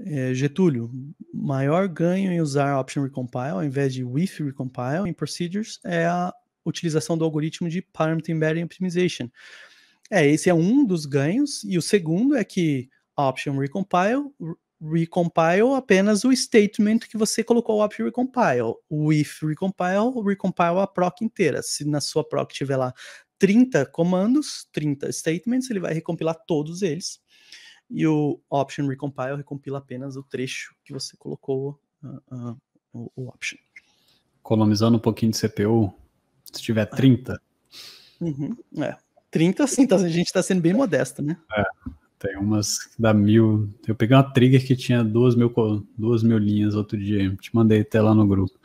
É, Getúlio, maior ganho em usar Option Recompile ao invés de With Recompile em Procedures é a utilização do algoritmo de Parameter Embedding Optimization. É, esse é um dos ganhos, e o segundo é que Option Recompile recompile apenas o statement que você colocou o option recompile. O if recompile, recompile a proc inteira. Se na sua proc tiver lá 30 comandos, 30 statements, ele vai recompilar todos eles. E o option recompile recompila apenas o trecho que você colocou uh, uh, o, o, option. Economizando um pouquinho de CPU, se tiver 30. É. Uhum, é. 30 sim, tá, a gente está sendo bem modesto, né? É, tem umas que dá mil. Eu peguei uma trigger que tinha duas mil, duas mil linhas outro dia. Te mandei até lá no grupo.